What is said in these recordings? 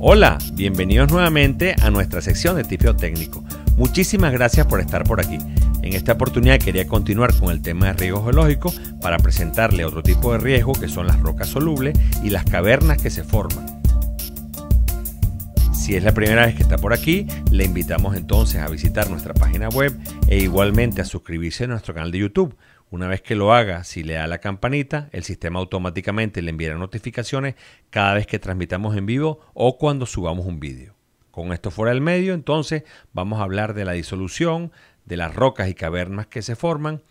Hola, bienvenidos nuevamente a nuestra sección de tipeo técnico. Muchísimas gracias por estar por aquí. En esta oportunidad quería continuar con el tema de riesgo geológico para presentarle otro tipo de riesgo que son las rocas solubles y las cavernas que se forman. Si es la primera vez que está por aquí, le invitamos entonces a visitar nuestra página web e igualmente a suscribirse a nuestro canal de YouTube una vez que lo haga, si le da la campanita, el sistema automáticamente le enviará notificaciones cada vez que transmitamos en vivo o cuando subamos un vídeo. Con esto fuera del medio, entonces vamos a hablar de la disolución, de las rocas y cavernas que se forman,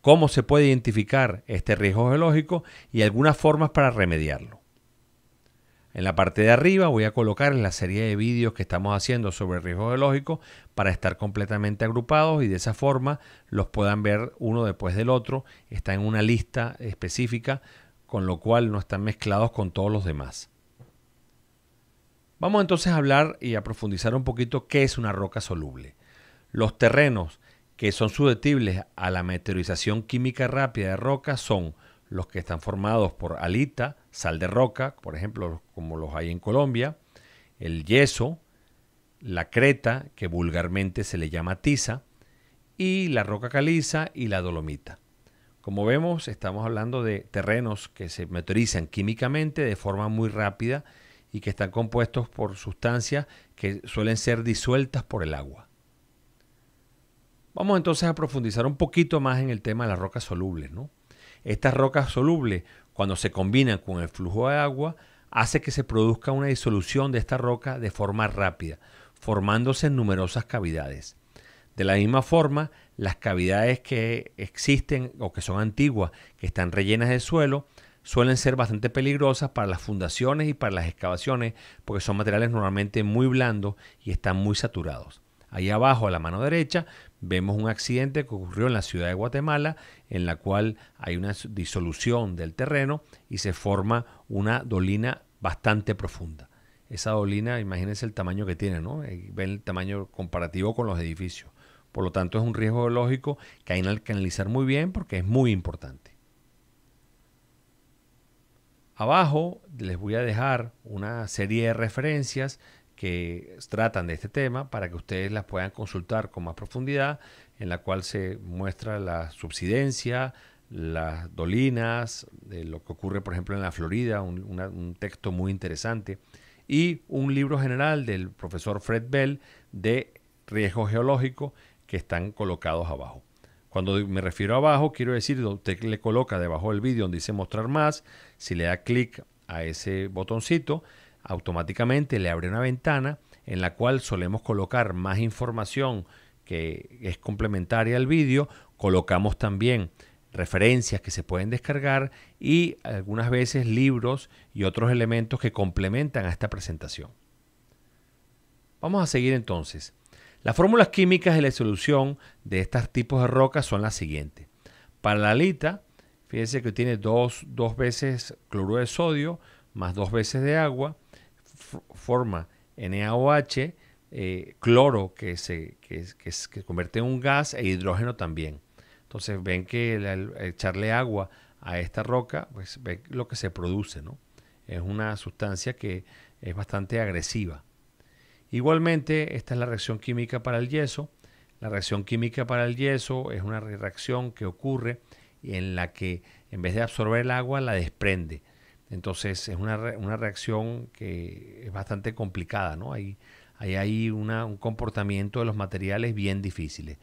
cómo se puede identificar este riesgo geológico y algunas formas para remediarlo. En la parte de arriba voy a colocar la serie de vídeos que estamos haciendo sobre riesgo geológicos para estar completamente agrupados y de esa forma los puedan ver uno después del otro. Está en una lista específica, con lo cual no están mezclados con todos los demás. Vamos entonces a hablar y a profundizar un poquito qué es una roca soluble. Los terrenos que son susceptibles a la meteorización química rápida de roca son los que están formados por alita, sal de roca, por ejemplo, como los hay en Colombia, el yeso, la creta, que vulgarmente se le llama tiza, y la roca caliza y la dolomita. Como vemos, estamos hablando de terrenos que se meteorizan químicamente de forma muy rápida y que están compuestos por sustancias que suelen ser disueltas por el agua. Vamos entonces a profundizar un poquito más en el tema de las rocas solubles, ¿no? Estas rocas solubles, cuando se combinan con el flujo de agua, hace que se produzca una disolución de esta roca de forma rápida, formándose en numerosas cavidades. De la misma forma, las cavidades que existen o que son antiguas, que están rellenas de suelo, suelen ser bastante peligrosas para las fundaciones y para las excavaciones, porque son materiales normalmente muy blandos y están muy saturados. Ahí abajo, a la mano derecha, vemos un accidente que ocurrió en la ciudad de Guatemala, en la cual hay una disolución del terreno y se forma una dolina bastante profunda. Esa dolina, imagínense el tamaño que tiene, ¿no? Eh, ven el tamaño comparativo con los edificios. Por lo tanto, es un riesgo geológico que hay que analizar muy bien porque es muy importante. Abajo les voy a dejar una serie de referencias que tratan de este tema para que ustedes las puedan consultar con más profundidad, en la cual se muestra la subsidencia, las dolinas, eh, lo que ocurre por ejemplo en la Florida, un, texto muy interesante, y un libro general del profesor Fred Bell de riesgo geológico que están colocados abajo. Cuando me refiero a abajo, quiero decir, usted le coloca debajo del vídeo donde dice mostrar más, si le da clic a ese botoncito, automáticamente le abre una ventana en la cual solemos colocar más información que es complementaria al vídeo, colocamos también referencias que se pueden descargar y algunas veces libros y otros elementos que complementan a esta presentación. Vamos a seguir entonces. Las fórmulas químicas de la solución de estos tipos de rocas son las siguientes. Para la lita fíjense que tiene dos, dos veces cloruro de sodio más dos veces de agua forma NaOH, e eh, cloro que se, convierte en un gas e hidrógeno también. Entonces ven que al echarle agua a esta roca, pues ven lo que se produce, ¿no? Es una sustancia que es bastante agresiva. Igualmente, esta es la reacción química para el yeso. La reacción química para el yeso es una reacción que ocurre en la que en vez de absorber el agua la desprende. Entonces es una, reacción que es bastante complicada, ¿no? Hay, hay ahí un comportamiento de los materiales bien difíciles.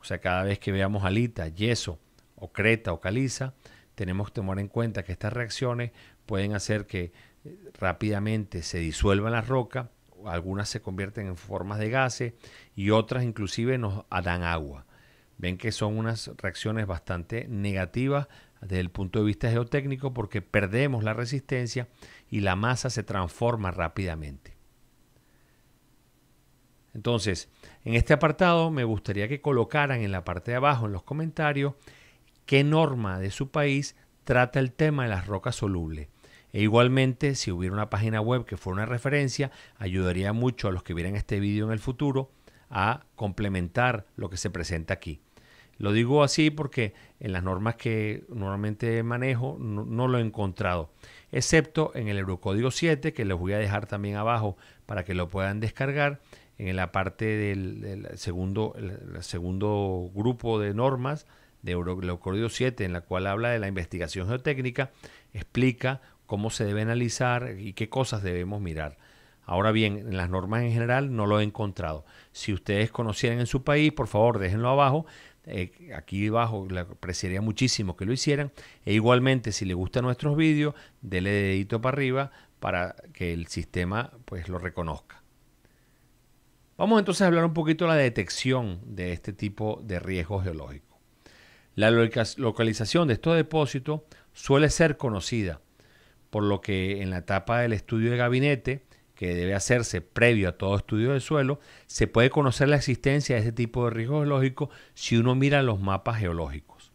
O sea, cada vez que veamos alita, yeso, o creta o caliza, tenemos que tomar en cuenta que estas reacciones pueden hacer que eh, rápidamente se disuelvan la roca, algunas se convierten en formas de gases y otras inclusive nos dan agua. Ven que son unas reacciones bastante negativas desde el punto de vista geotécnico porque perdemos la resistencia y la masa se transforma rápidamente. Entonces, en este apartado me gustaría que colocaran en la parte de abajo, en los comentarios, qué norma de su país trata el tema de las rocas solubles. E igualmente, si hubiera una página web que fuera una referencia, ayudaría mucho a los que vieran este vídeo en el futuro a complementar lo que se presenta aquí. Lo digo así porque en las normas que normalmente manejo no, lo he encontrado, excepto en el Eurocódigo 7, que les voy a dejar también abajo para que lo puedan descargar. En la parte del, segundo, el segundo grupo de normas de Eurocódigo 7, en la cual habla de la investigación geotécnica, explica cómo se debe analizar y qué cosas debemos mirar. Ahora bien, en las normas en general no lo he encontrado. Si ustedes conocieran en su país, por favor déjenlo abajo eh, aquí abajo le apreciaría muchísimo que lo hicieran. E igualmente, si le gustan nuestros vídeos, dele dedito para arriba para que el sistema pues lo reconozca. Vamos entonces a hablar un poquito de la detección de este tipo de riesgo geológico. La localización de estos depósitos suele ser conocida, por lo que en la etapa del estudio de gabinete que debe hacerse previo a todo estudio del suelo, se puede conocer la existencia de este tipo de riesgo geológico si uno mira los mapas geológicos.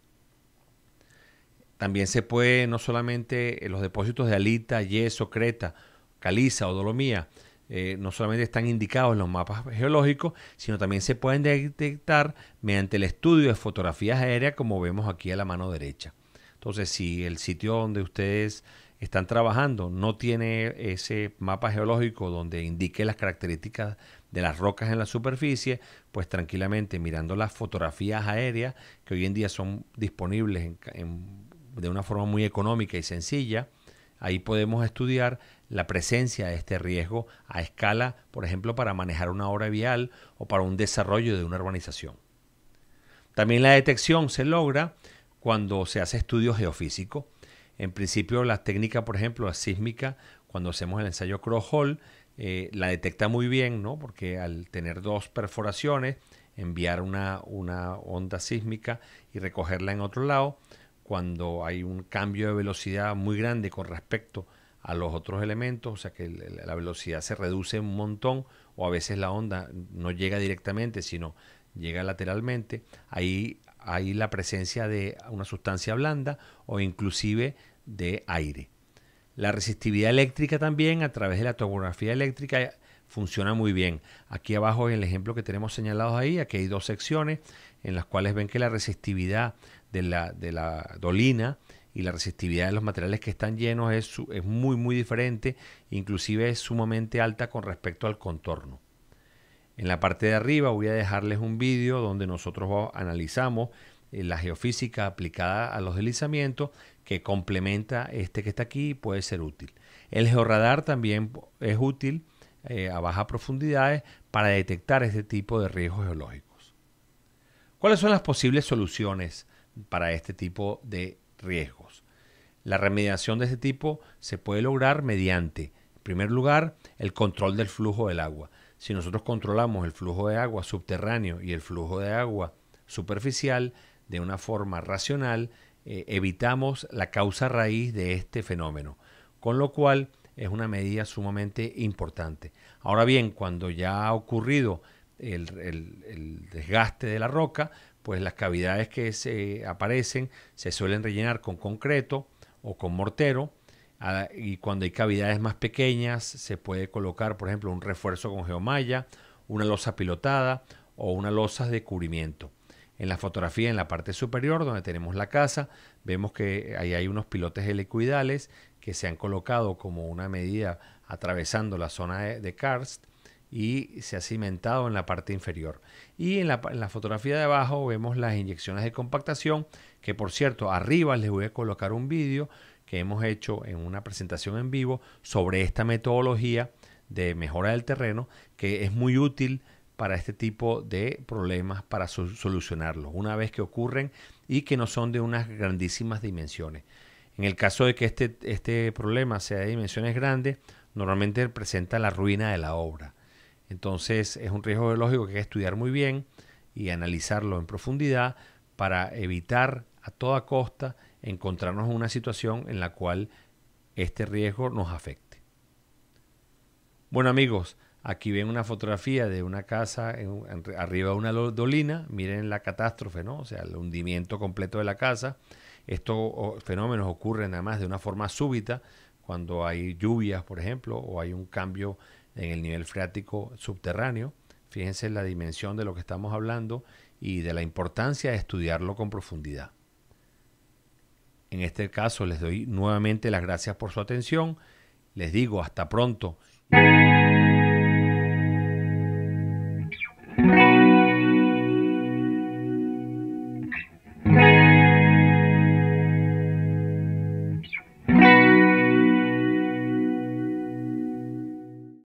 También se puede, no solamente los depósitos de alita, yeso, creta, caliza o dolomía, eh, no solamente están indicados en los mapas geológicos, sino también se pueden detectar mediante el estudio de fotografías aéreas como vemos aquí a la mano derecha. Entonces, si el sitio donde ustedes están trabajando no tiene ese mapa geológico donde indique las características de las rocas en la superficie, pues tranquilamente mirando las fotografías aéreas que hoy en día son disponibles de una forma muy económica y sencilla, ahí podemos estudiar la presencia de este riesgo a escala, por ejemplo, para manejar una obra vial o para un desarrollo de una urbanización. También la detección se logra cuando se hace estudio geofísico en principio, la técnica, por ejemplo, la sísmica, cuando hacemos el ensayo cross eh, la detecta muy bien, ¿no? Porque al tener dos perforaciones, enviar una, una onda sísmica y recogerla en otro lado, cuando hay un cambio de velocidad muy grande con respecto a los otros elementos, o sea que la velocidad se reduce un montón o a veces la onda no llega directamente, sino llega lateralmente, ahí hay la presencia de una sustancia blanda o inclusive de aire. La resistividad eléctrica también a través de la topografía eléctrica funciona muy bien. Aquí abajo en el ejemplo que tenemos señalados ahí, aquí hay dos secciones en las cuales ven que la resistividad de la, de la dolina y la resistividad de los materiales que están llenos es muy muy diferente, inclusive es sumamente alta con respecto al contorno. En la parte de arriba voy a dejarles un vídeo donde nosotros analizamos eh, la geofísica aplicada a los deslizamientos que complementa este que está aquí y puede ser útil. El georradar también es útil eh, a bajas profundidades para detectar este tipo de riesgos geológicos. ¿Cuáles son las posibles soluciones para este tipo de riesgos? La remediación de este tipo se puede lograr mediante, en primer lugar, el control del flujo del agua. Si nosotros controlamos el flujo de agua subterráneo y el flujo de agua superficial de una forma racional, eh, evitamos la causa raíz de este fenómeno, con lo cual es una medida sumamente importante. Ahora bien, cuando ya ha ocurrido el, el desgaste de la roca, pues las cavidades que se aparecen se suelen rellenar con concreto o con mortero, y cuando hay cavidades más pequeñas se puede colocar, por ejemplo, un refuerzo con geomalla, una losa pilotada o una losa de cubrimiento. En la fotografía, en la parte superior donde tenemos la casa, vemos que ahí hay unos pilotes helicoidales que se han colocado como una medida atravesando la zona de, karst y se ha cimentado en la parte inferior. Y en la, en la, fotografía de abajo vemos las inyecciones de compactación, que por cierto, arriba les voy a colocar un vídeo que hemos hecho en una presentación en vivo sobre esta metodología de mejora del terreno que es muy útil para este tipo de problemas para solucionarlos una vez que ocurren y que no son de unas grandísimas dimensiones. En el caso de que este, este problema sea de dimensiones grandes, normalmente presenta la ruina de la obra. Entonces es un riesgo biológico que hay que estudiar muy bien y analizarlo en profundidad para evitar a toda costa encontrarnos en una situación en la cual este riesgo nos afecte. Bueno amigos, aquí ven una fotografía de una casa arriba de una dolina, miren la catástrofe, ¿no? O sea, el hundimiento completo de la casa. Estos fenómenos ocurren además de una forma súbita, cuando hay lluvias, por ejemplo, o hay un cambio en el nivel freático subterráneo. Fíjense la dimensión de lo que estamos hablando y de la importancia de estudiarlo con profundidad. En este caso les doy nuevamente las gracias por su atención. Les digo hasta pronto.